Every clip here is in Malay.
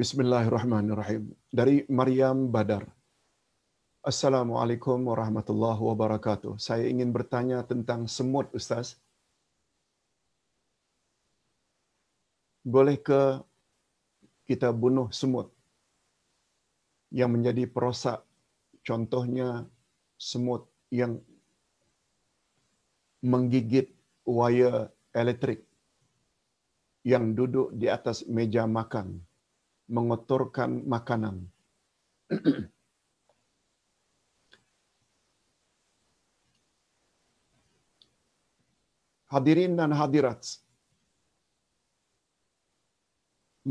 Bismillahirrahmanirrahim. Dari Maryam Badar. Assalamualaikum warahmatullahi wabarakatuh. Saya ingin bertanya tentang semut, Ustaz. Boleh ke kita bunuh semut yang menjadi perosak? Contohnya semut yang menggigit wire elektrik yang duduk di atas meja makan. mengotorkan makanan. Hadirin dan hadirat,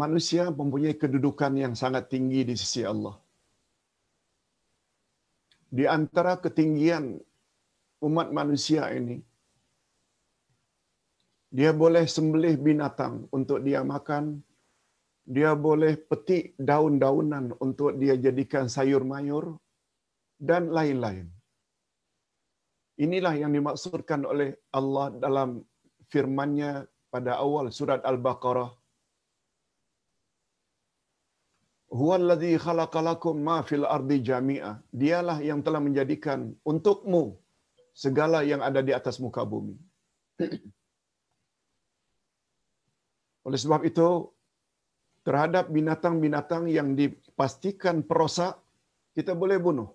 manusia mempunyai kedudukan yang sangat tinggi di sisi Allah. Di antara ketinggian umat manusia ini, dia boleh sembelih binatang untuk dia makan, dia boleh petik daun-daunan untuk dia jadikan sayur mayur dan lain-lain. Inilah yang dimaksudkan oleh Allah dalam firman-Nya pada awal surat Al-Baqarah. Huwa alladhi khalaqa lakum ma fil ardi jami'a. Dialah yang telah menjadikan untukmu segala yang ada di atas muka bumi. Oleh sebab itu, terhadap binatang-binatang yang dipastikan perosak, kita boleh bunuh.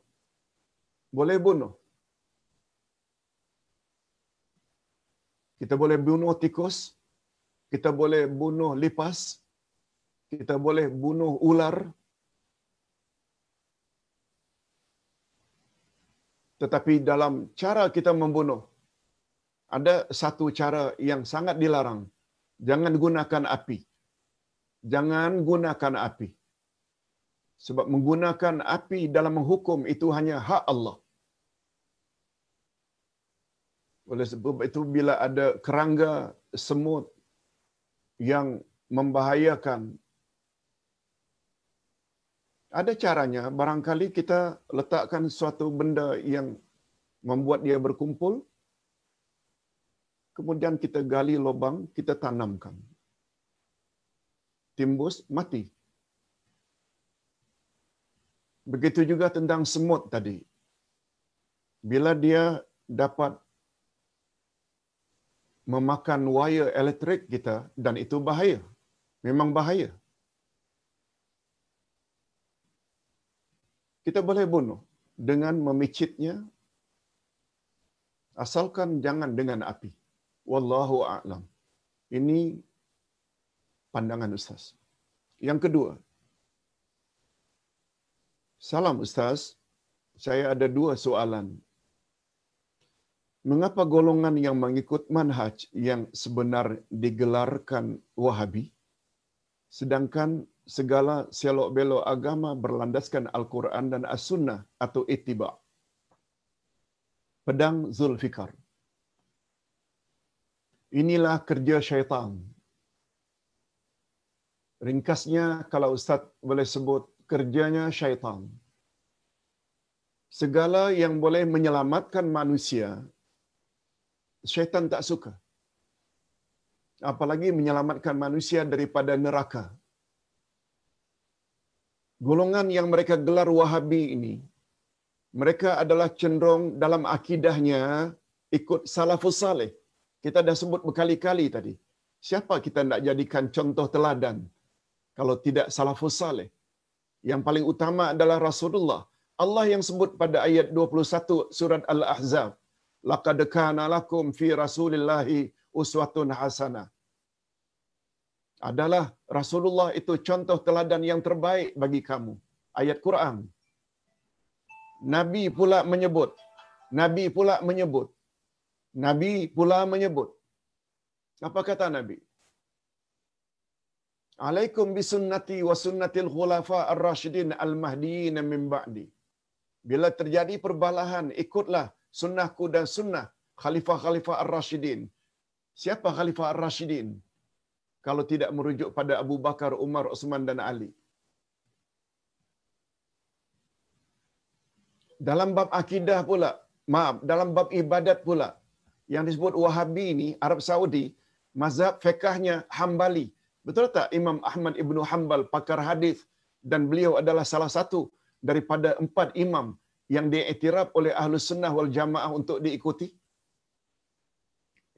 Boleh bunuh. Kita boleh bunuh tikus, kita boleh bunuh lipas, kita boleh bunuh ular. Tetapi dalam cara kita membunuh, ada satu cara yang sangat dilarang. Jangan gunakan api jangan gunakan api. Sebab menggunakan api dalam menghukum itu hanya hak Allah. Oleh sebab itu bila ada kerangga semut yang membahayakan ada caranya barangkali kita letakkan suatu benda yang membuat dia berkumpul kemudian kita gali lubang kita tanamkan timbus, mati. Begitu juga tentang semut tadi. Bila dia dapat memakan wire elektrik kita dan itu bahaya. Memang bahaya. Kita boleh bunuh dengan memicitnya asalkan jangan dengan api. Wallahu a'lam. Ini pandangan Ustaz. Yang kedua, salam Ustaz, saya ada dua soalan. Mengapa golongan yang mengikut manhaj yang sebenar digelarkan wahabi, sedangkan segala selok belo agama berlandaskan Al-Quran dan As-Sunnah atau Ittiba. Pedang Zulfikar. Inilah kerja syaitan. Ringkasnya kalau Ustaz boleh sebut kerjanya syaitan. Segala yang boleh menyelamatkan manusia, syaitan tak suka. Apalagi menyelamatkan manusia daripada neraka. Golongan yang mereka gelar wahabi ini, mereka adalah cenderung dalam akidahnya ikut salafus salih. Kita dah sebut berkali-kali tadi. Siapa kita nak jadikan contoh teladan? Teladan kalau tidak salafus saleh. Yang paling utama adalah Rasulullah. Allah yang sebut pada ayat 21 surat Al-Ahzab, "Laqad kana lakum fi Rasulillahi uswatun hasanah." Adalah Rasulullah itu contoh teladan yang terbaik bagi kamu. Ayat Quran. Nabi pula menyebut, Nabi pula menyebut, Nabi pula menyebut. Apa kata Nabi? alaikum bisunnati wa sunnatil khulafa ar-rashidin al-mahdiin min ba'di. Bila terjadi perbalahan, ikutlah sunnahku dan sunnah khalifah-khalifah ar-rashidin. Siapa khalifah ar-rashidin? Kalau tidak merujuk pada Abu Bakar, Umar, Osman dan Ali. Dalam bab akidah pula, maaf, dalam bab ibadat pula, yang disebut Wahabi ini, Arab Saudi, mazhab fekahnya Hambali, Betul tak Imam Ahmad Ibn Hanbal pakar hadis dan beliau adalah salah satu daripada empat imam yang diiktiraf oleh Ahlus Sunnah wal Jamaah untuk diikuti?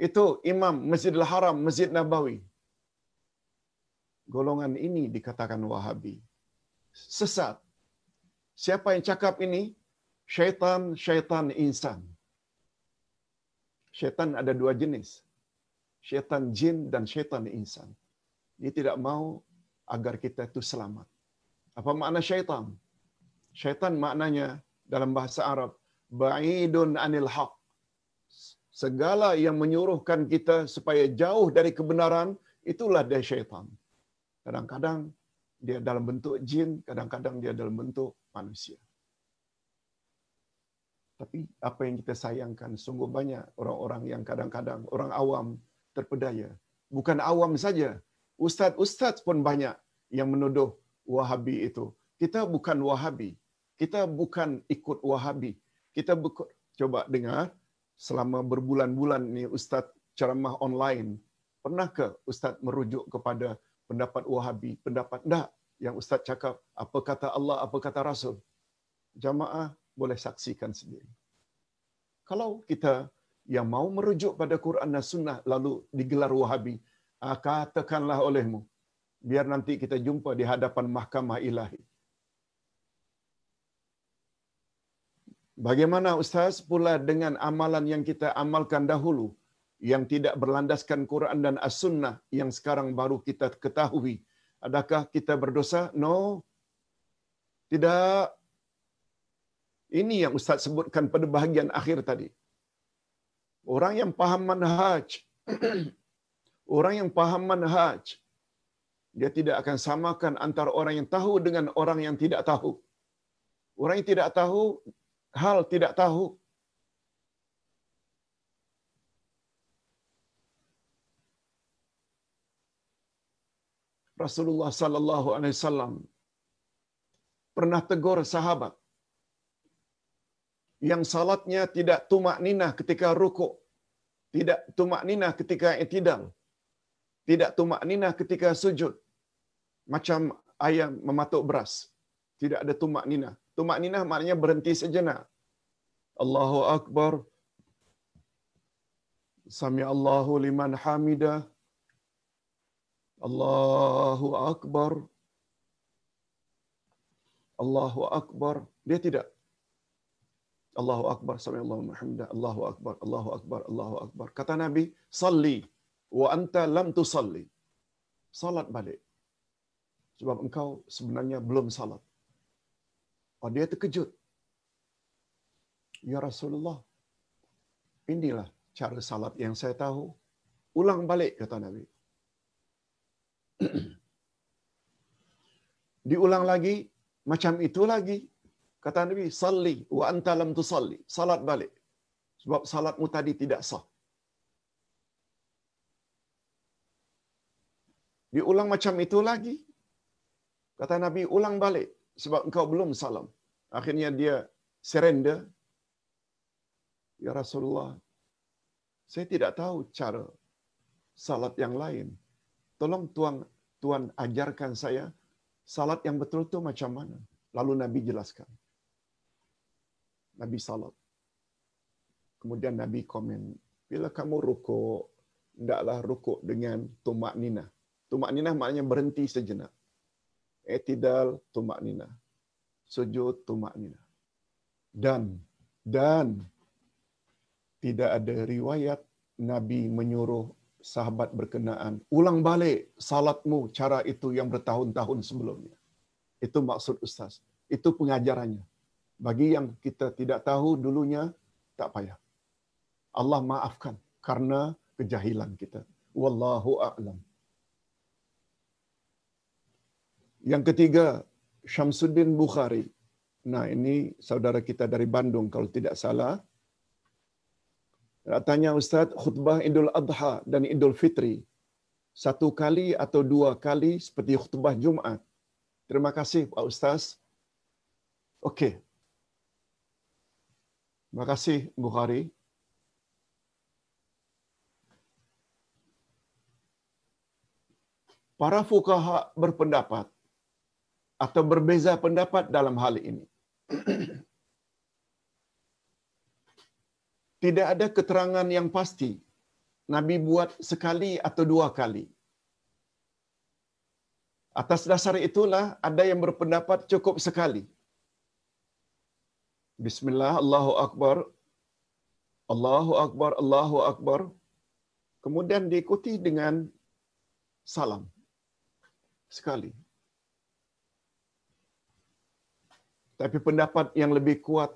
Itu Imam Masjid Al Haram, Masjid Nabawi. Golongan ini dikatakan Wahabi. Sesat. Siapa yang cakap ini? Syaitan, syaitan insan. Syaitan ada dua jenis. Syaitan jin dan syaitan insan dia tidak mau agar kita itu selamat. Apa makna syaitan? Syaitan maknanya dalam bahasa Arab, ba'idun anil haq. Segala yang menyuruhkan kita supaya jauh dari kebenaran, itulah dia syaitan. Kadang-kadang dia dalam bentuk jin, kadang-kadang dia dalam bentuk manusia. Tapi apa yang kita sayangkan, sungguh banyak orang-orang yang kadang-kadang orang awam terpedaya. Bukan awam saja, ustaz-ustaz pun banyak yang menuduh wahabi itu. Kita bukan wahabi. Kita bukan ikut wahabi. Kita buka, coba dengar selama berbulan-bulan ni ustaz ceramah online. pernah ke ustaz merujuk kepada pendapat wahabi? Pendapat tak yang ustaz cakap apa kata Allah, apa kata Rasul? Jamaah boleh saksikan sendiri. Kalau kita yang mau merujuk pada Quran dan Sunnah lalu digelar wahabi, Ah, katakanlah olehmu biar nanti kita jumpa di hadapan mahkamah ilahi bagaimana ustaz pula dengan amalan yang kita amalkan dahulu yang tidak berlandaskan Quran dan as-sunnah yang sekarang baru kita ketahui adakah kita berdosa no tidak ini yang ustaz sebutkan pada bahagian akhir tadi orang yang paham manhaj Orang yang faham manhaj, dia tidak akan samakan antara orang yang tahu dengan orang yang tidak tahu. Orang yang tidak tahu, hal tidak tahu. Rasulullah sallallahu alaihi wasallam pernah tegur sahabat yang salatnya tidak tumak ninah ketika rukuk, tidak tumak ninah ketika itidal, tidak tumak nina ketika sujud. Macam ayam mematuk beras. Tidak ada tumak nina. Tumak nina maknanya berhenti sejenak. Allahu Akbar. Sami Allahu liman hamida. Allahu Akbar. Allahu Akbar. Dia tidak. Allahu Akbar. Sami Allahu hamida. Allahu Akbar. Allahu Akbar. Allahu Akbar. Kata Nabi, salli wa anta lam tusalli. Salat balik. Sebab engkau sebenarnya belum salat. Oh, dia terkejut. Ya Rasulullah, inilah cara salat yang saya tahu. Ulang balik, kata Nabi. Diulang lagi, macam itu lagi. Kata Nabi, salli wa anta lam tusalli. Salat balik. Sebab salatmu tadi tidak sah. Diulang macam itu lagi. Kata Nabi, ulang balik sebab engkau belum salam. Akhirnya dia serenda Ya Rasulullah, saya tidak tahu cara salat yang lain. Tolong tuan, tuan ajarkan saya salat yang betul itu macam mana. Lalu Nabi jelaskan. Nabi salat. Kemudian Nabi komen, bila kamu rukuk, tidaklah rukuk dengan tumak ninah. Tumakninah maknanya berhenti sejenak. Etidal tumakninah. Sujud tumakninah. Dan dan tidak ada riwayat Nabi menyuruh sahabat berkenaan ulang balik salatmu cara itu yang bertahun-tahun sebelumnya. Itu maksud ustaz. Itu pengajarannya. Bagi yang kita tidak tahu dulunya tak payah. Allah maafkan karena kejahilan kita. Wallahu a'lam. Yang ketiga, Syamsuddin Bukhari. Nah, ini saudara kita dari Bandung kalau tidak salah. Katanya Ustaz, khutbah Idul Adha dan Idul Fitri satu kali atau dua kali seperti khutbah Jumat. Terima kasih Pak Ustaz. Okey. Terima kasih Bukhari. Para fukaha berpendapat atau berbeza pendapat dalam hal ini. Tidak ada keterangan yang pasti Nabi buat sekali atau dua kali. Atas dasar itulah ada yang berpendapat cukup sekali. Bismillah, Allahu Akbar. Allahu Akbar, Allahu Akbar. Kemudian diikuti dengan salam. Sekali. Tapi pendapat yang lebih kuat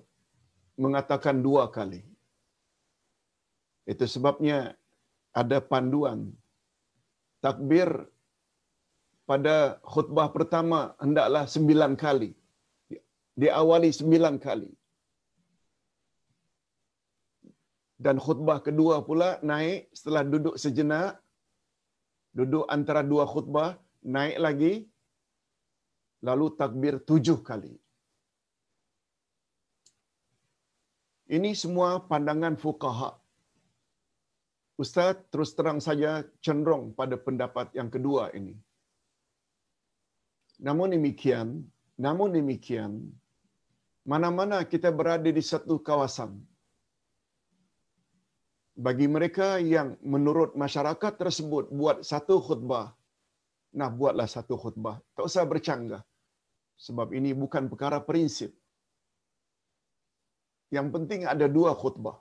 mengatakan dua kali. Itu sebabnya ada panduan. Takbir pada khutbah pertama hendaklah sembilan kali. Diawali sembilan kali. Dan khutbah kedua pula naik setelah duduk sejenak. Duduk antara dua khutbah, naik lagi. Lalu takbir tujuh kali. Ini semua pandangan fukaha. Ustaz terus terang saja cenderung pada pendapat yang kedua ini. Namun demikian, namun demikian, mana-mana kita berada di satu kawasan. Bagi mereka yang menurut masyarakat tersebut buat satu khutbah, nah buatlah satu khutbah. Tak usah bercanggah. Sebab ini bukan perkara prinsip. Yang penting ada dua khutbah.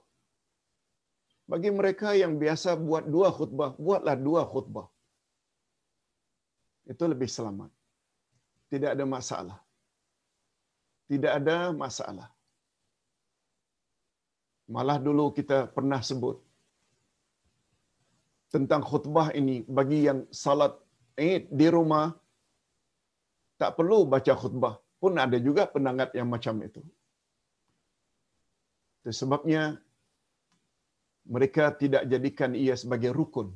Bagi mereka yang biasa buat dua khutbah, buatlah dua khutbah. Itu lebih selamat. Tidak ada masalah. Tidak ada masalah. Malah dulu kita pernah sebut tentang khutbah ini bagi yang salat eh, di rumah tak perlu baca khutbah pun ada juga penangat yang macam itu. Sebabnya mereka tidak jadikan ia sebagai rukun.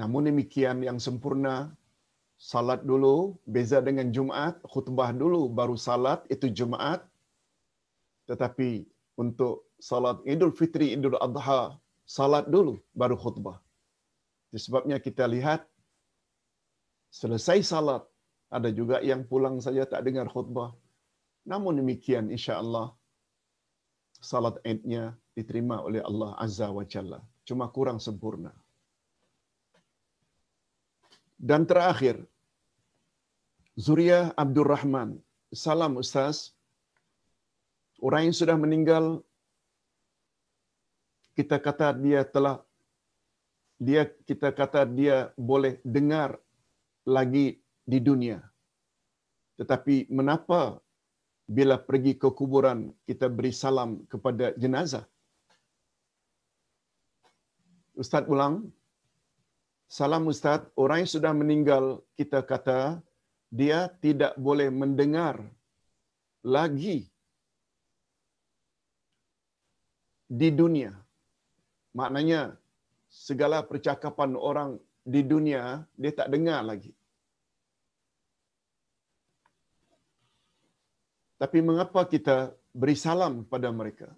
Namun demikian yang sempurna, salat dulu, beza dengan Jumaat, khutbah dulu, baru salat, itu Jumaat. Tetapi untuk salat Idul Fitri, Idul Adha, salat dulu, baru khutbah. Sebabnya kita lihat, selesai salat, ada juga yang pulang saja tak dengar khutbah. Namun demikian insya-Allah salat Aidnya diterima oleh Allah Azza wa Jalla, cuma kurang sempurna. Dan terakhir Zuriyah Abdul Rahman. Salam Ustaz. Orang yang sudah meninggal, kita kata dia telah, dia kita kata dia boleh dengar lagi di dunia. Tetapi mengapa bila pergi ke kuburan kita beri salam kepada jenazah Ustaz ulang salam ustaz orang yang sudah meninggal kita kata dia tidak boleh mendengar lagi di dunia maknanya segala percakapan orang di dunia dia tak dengar lagi Tapi mengapa kita beri salam kepada mereka?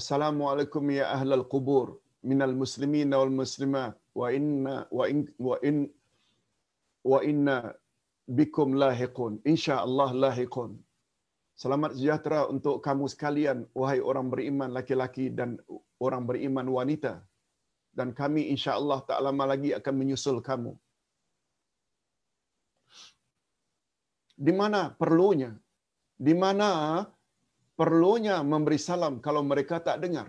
Assalamualaikum ya ahlal kubur minal muslimin wal muslimat wa inna wa in wa in wa inna bikum lahiqun insyaallah lahiqun selamat sejahtera untuk kamu sekalian wahai orang beriman laki-laki dan orang beriman wanita dan kami insyaallah tak lama lagi akan menyusul kamu di mana perlunya di mana perlunya memberi salam kalau mereka tak dengar.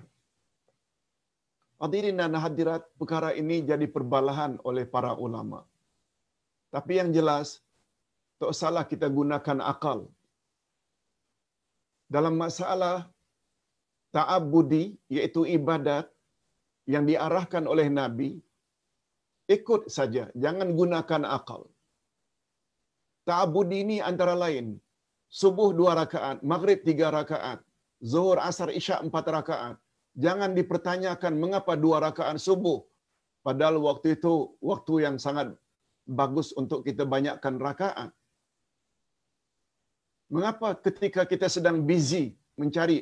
Hadirin dan hadirat, perkara ini jadi perbalahan oleh para ulama. Tapi yang jelas, tak salah kita gunakan akal. Dalam masalah ta'abudi, iaitu ibadat yang diarahkan oleh Nabi, ikut saja, jangan gunakan akal. Ta'abudi ini antara lain, subuh dua rakaat, maghrib tiga rakaat, zuhur, asar, isya empat rakaat. Jangan dipertanyakan mengapa dua rakaat subuh. Padahal waktu itu waktu yang sangat bagus untuk kita banyakkan rakaat. Mengapa ketika kita sedang busy mencari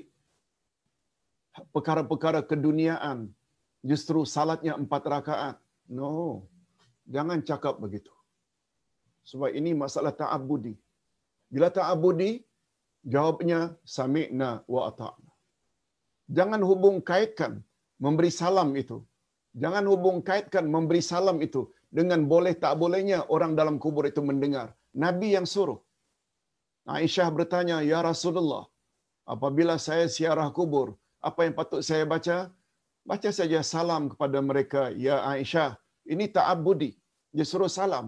perkara-perkara keduniaan, justru salatnya empat rakaat? No, jangan cakap begitu. Sebab ini masalah ta'abudi. Bila tak abudi, jawabnya sami'na wa ata'na. Jangan hubung kaitkan memberi salam itu. Jangan hubung kaitkan memberi salam itu dengan boleh tak bolehnya orang dalam kubur itu mendengar. Nabi yang suruh. Aisyah bertanya, Ya Rasulullah, apabila saya siarah kubur, apa yang patut saya baca? Baca saja salam kepada mereka. Ya Aisyah, ini tak abudi. Dia suruh salam.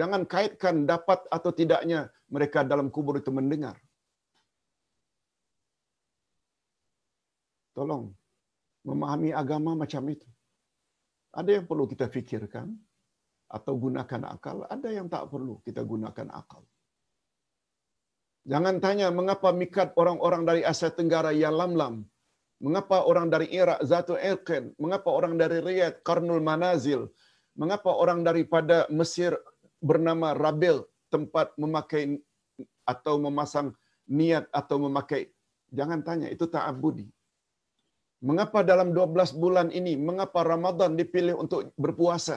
Jangan kaitkan dapat atau tidaknya mereka dalam kubur itu mendengar. Tolong memahami agama macam itu. Ada yang perlu kita fikirkan atau gunakan akal, ada yang tak perlu kita gunakan akal. Jangan tanya mengapa mikat orang-orang dari Asia Tenggara yang lam-lam. Mengapa orang dari Irak Zatu Erken? Mengapa orang dari Riyadh Karnul Manazil? Mengapa orang daripada Mesir bernama Rabil tempat memakai atau memasang niat atau memakai jangan tanya itu ta'abudi mengapa dalam 12 bulan ini mengapa Ramadan dipilih untuk berpuasa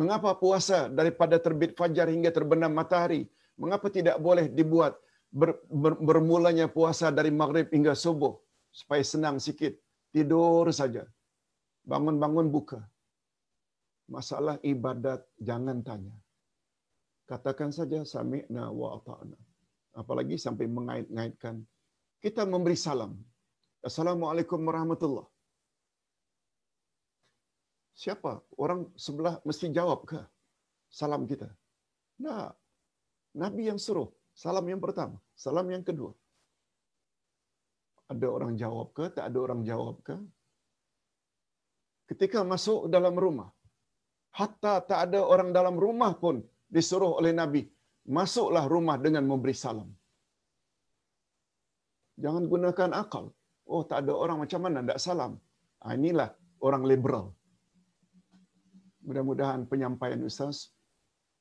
mengapa puasa daripada terbit fajar hingga terbenam matahari mengapa tidak boleh dibuat ber, ber, bermulanya puasa dari maghrib hingga subuh supaya senang sikit tidur saja bangun-bangun buka masalah ibadat jangan tanya katakan saja sami'na wa ata'na. Apalagi sampai mengait-ngaitkan. Kita memberi salam. Assalamualaikum warahmatullahi Siapa? Orang sebelah mesti jawab ke salam kita? Nah, Nabi yang suruh. Salam yang pertama. Salam yang kedua. Ada orang jawab ke? Tak ada orang jawab ke? Ketika masuk dalam rumah, hatta tak ada orang dalam rumah pun disuruh oleh Nabi, masuklah rumah dengan memberi salam. Jangan gunakan akal. Oh, tak ada orang macam mana nak salam. Ah, inilah orang liberal. Mudah-mudahan penyampaian Ustaz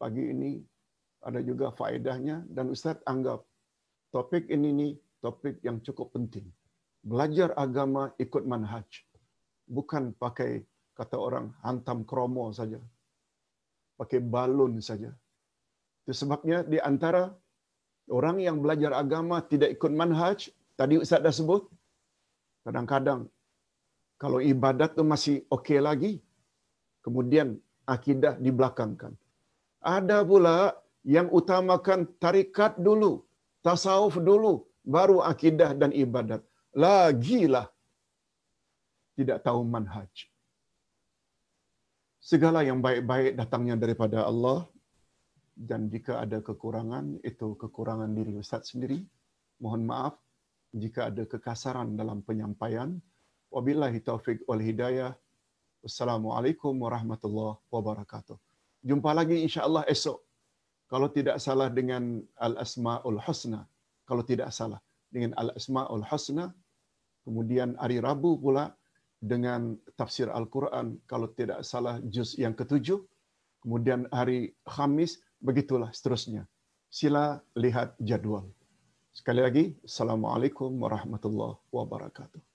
pagi ini ada juga faedahnya dan Ustaz anggap topik ini ni topik yang cukup penting. Belajar agama ikut manhaj. Bukan pakai kata orang hantam kromo saja pakai balon saja. Itu sebabnya di antara orang yang belajar agama tidak ikut manhaj, tadi Ustaz dah sebut, kadang-kadang kalau ibadat tu masih okey lagi, kemudian akidah dibelakangkan. Ada pula yang utamakan tarikat dulu, tasawuf dulu, baru akidah dan ibadat. Lagilah tidak tahu manhaj. Segala yang baik-baik datangnya daripada Allah dan jika ada kekurangan, itu kekurangan diri Ustaz sendiri. Mohon maaf jika ada kekasaran dalam penyampaian. Wabillahi taufiq wal hidayah. Assalamualaikum warahmatullahi wabarakatuh. Jumpa lagi insyaAllah esok. Kalau tidak salah dengan Al-Asma'ul Husna. Kalau tidak salah dengan Al-Asma'ul Husna. Kemudian hari Rabu pula dengan tafsir Al-Quran, kalau tidak salah juz yang ketujuh. Kemudian hari Khamis, begitulah seterusnya. Sila lihat jadwal. Sekali lagi, Assalamualaikum warahmatullahi wabarakatuh.